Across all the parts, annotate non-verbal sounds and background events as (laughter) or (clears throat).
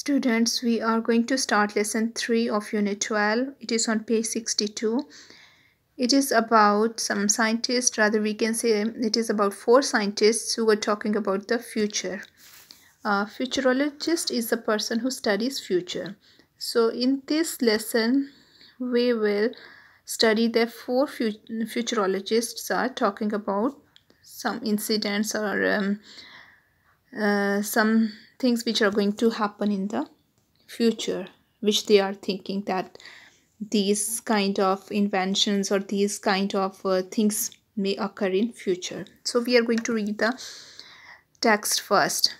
Students, we are going to start lesson 3 of unit 12. It is on page 62. It is about some scientists, rather we can say it is about four scientists who were talking about the future. Uh, futurologist is the person who studies future. So in this lesson, we will study the four fut futurologists are talking about some incidents or um, uh, some things which are going to happen in the future which they are thinking that these kind of inventions or these kind of uh, things may occur in future so we are going to read the text first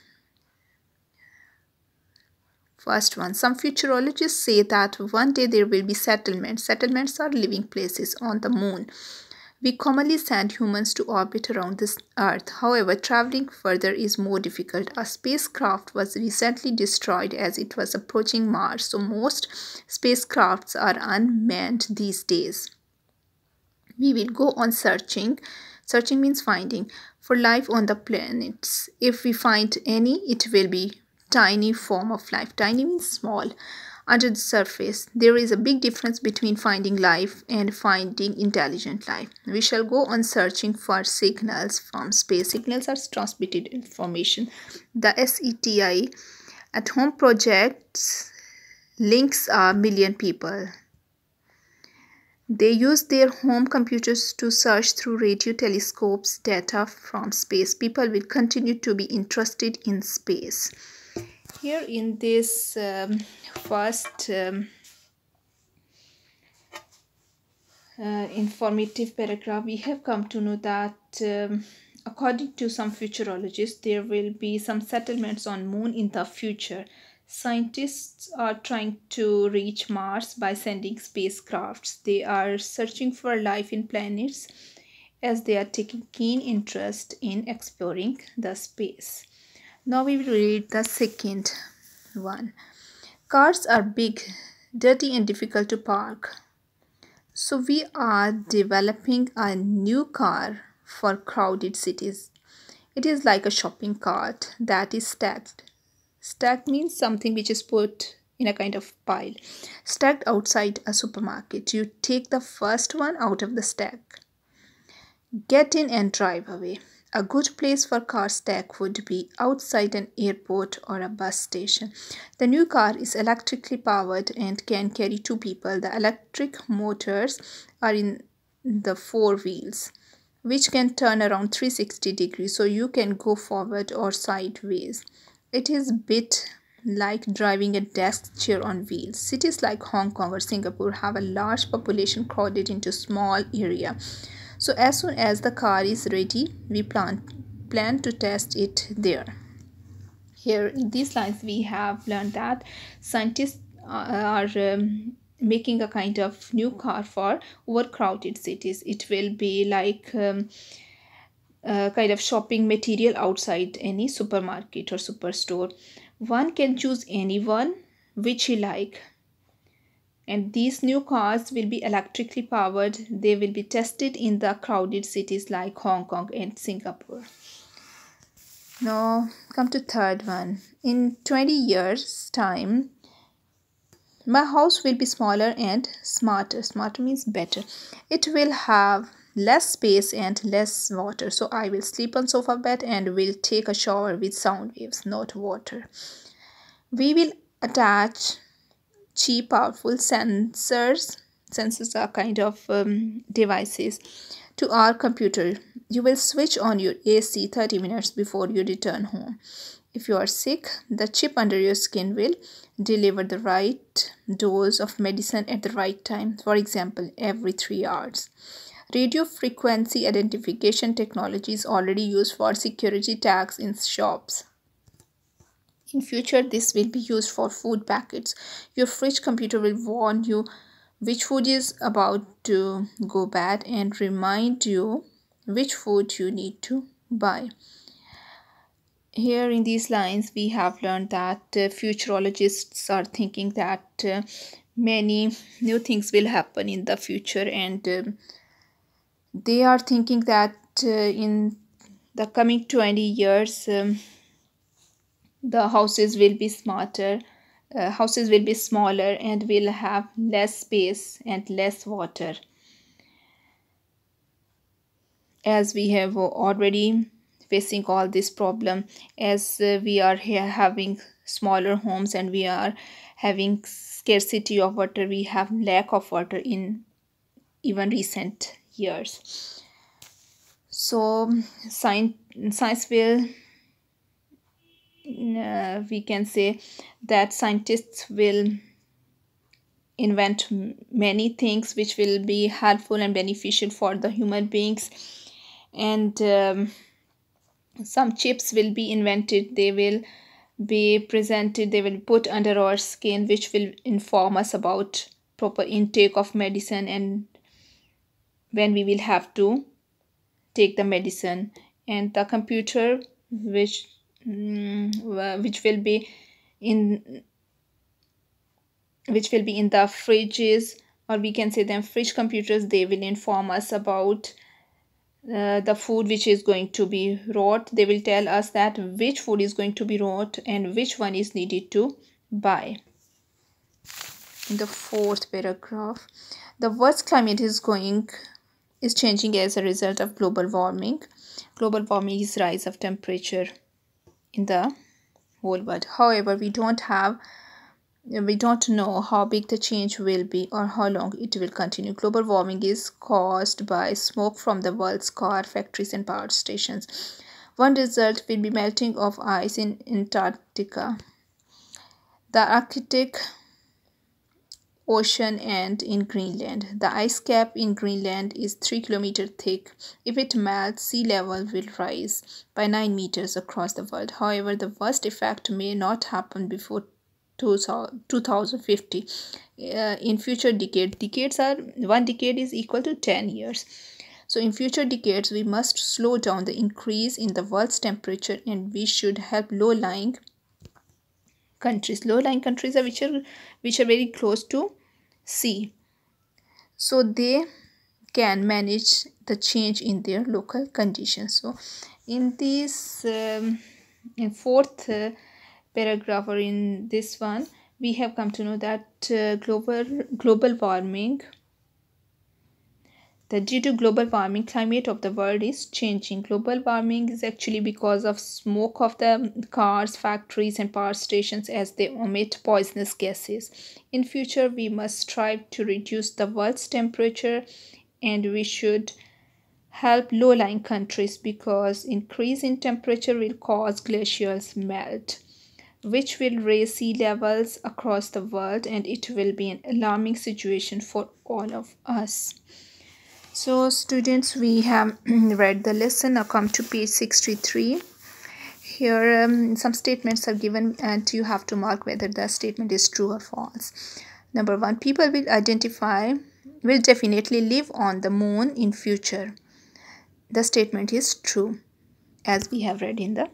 first one some futurologists say that one day there will be settlements settlements are living places on the moon we commonly send humans to orbit around this Earth. However, traveling further is more difficult. A spacecraft was recently destroyed as it was approaching Mars, so most spacecrafts are unmanned these days. We will go on searching. Searching means finding for life on the planets. If we find any, it will be tiny form of life. Tiny means small under the surface there is a big difference between finding life and finding intelligent life we shall go on searching for signals from space signals are transmitted information the seti at home projects links a million people they use their home computers to search through radio telescopes data from space. People will continue to be interested in space here in this um, first um, uh, informative paragraph we have come to know that um, according to some futurologists there will be some settlements on moon in the future scientists are trying to reach mars by sending spacecrafts they are searching for life in planets as they are taking keen interest in exploring the space now we will read the second one cars are big dirty and difficult to park so we are developing a new car for crowded cities it is like a shopping cart that is stacked stacked means something which is put in a kind of pile stacked outside a supermarket you take the first one out of the stack get in and drive away a good place for car stack would be outside an airport or a bus station. The new car is electrically powered and can carry two people. The electric motors are in the four wheels which can turn around 360 degrees so you can go forward or sideways. It is bit like driving a desk chair on wheels. Cities like Hong Kong or Singapore have a large population crowded into small area so as soon as the car is ready we plan plan to test it there here in these lines we have learned that scientists uh, are um, making a kind of new car for overcrowded cities it will be like um, kind of shopping material outside any supermarket or superstore one can choose anyone which he like and these new cars will be electrically powered. They will be tested in the crowded cities like Hong Kong and Singapore. Now come to third one. In 20 years time, my house will be smaller and smarter. Smarter means better. It will have less space and less water. So I will sleep on sofa bed and will take a shower with sound waves, not water. We will attach Cheap, powerful sensors sensors are kind of um, devices to our computer you will switch on your ac 30 minutes before you return home if you are sick the chip under your skin will deliver the right dose of medicine at the right time for example every 3 hours radio frequency identification technology is already used for security tags in shops in future, this will be used for food packets. Your fridge computer will warn you which food is about to go bad and remind you which food you need to buy. Here in these lines, we have learned that uh, futurologists are thinking that uh, many new things will happen in the future and um, they are thinking that uh, in the coming 20 years um, the houses will be smarter uh, houses will be smaller and will have less space and less water as we have already facing all this problem as uh, we are here having smaller homes and we are having scarcity of water we have lack of water in even recent years so science science will uh, we can say that scientists will invent many things which will be helpful and beneficial for the human beings and um, some chips will be invented they will be presented they will put under our skin which will inform us about proper intake of medicine and when we will have to take the medicine and the computer which Mm, which will be in which will be in the fridges or we can say them fridge computers they will inform us about uh, the food which is going to be wrought they will tell us that which food is going to be wrought and which one is needed to buy in the fourth paragraph the worst climate is going is changing as a result of global warming global warming is rise of temperature in the whole world. However, we don't have we don't know how big the change will be or how long it will continue. Global warming is caused by smoke from the world's car factories and power stations. One result will be melting of ice in Antarctica. The Arctic ocean and in Greenland. The ice cap in Greenland is 3 km thick. If it melts, sea level will rise by 9 meters across the world. However, the worst effect may not happen before 2050. Uh, in future decade, decades are one decade is equal to 10 years. So in future decades, we must slow down the increase in the world's temperature and we should help low-lying countries low lying countries are which are which are very close to C. So they can manage the change in their local conditions. So in this um, in fourth uh, paragraph or in this one we have come to know that uh, global global warming that due to global warming climate of the world is changing global warming is actually because of smoke of the cars factories and power stations as they emit poisonous gases in future we must strive to reduce the world's temperature and we should help low-lying countries because increase in temperature will cause glaciers melt which will raise sea levels across the world and it will be an alarming situation for all of us so students we have (clears throat) read the lesson now come to page 63 here um, some statements are given and you have to mark whether the statement is true or false number one people will identify will definitely live on the moon in future the statement is true as we have read in the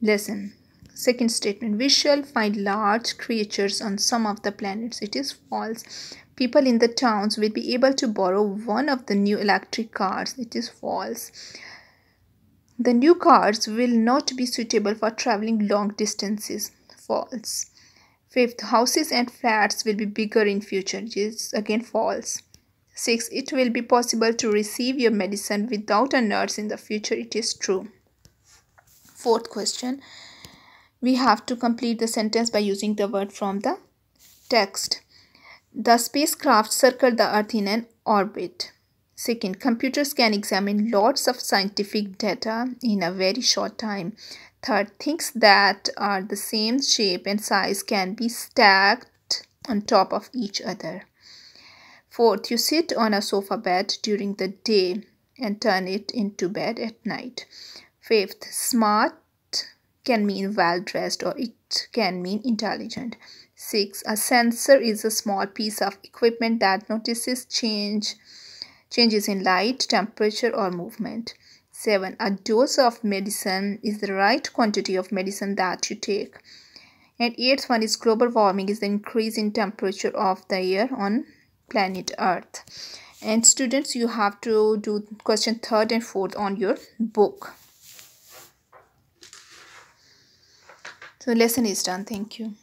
lesson second statement we shall find large creatures on some of the planets it is false people in the towns will be able to borrow one of the new electric cars. It is false. The new cars will not be suitable for traveling long distances. False. Fifth, houses and flats will be bigger in future. It is again false. 6. It will be possible to receive your medicine without a nurse in the future. It is true. Fourth question. We have to complete the sentence by using the word from the text. The spacecraft circled the Earth in an orbit. Second, computers can examine lots of scientific data in a very short time. Third, things that are the same shape and size can be stacked on top of each other. Fourth, you sit on a sofa bed during the day and turn it into bed at night. Fifth, smart can mean well dressed or it can mean intelligent. 6. A sensor is a small piece of equipment that notices change, changes in light, temperature or movement. 7. A dose of medicine is the right quantity of medicine that you take. And eighth one is global warming is the increase in temperature of the air on planet Earth. And students, you have to do question third and fourth on your book. So lesson is done. Thank you.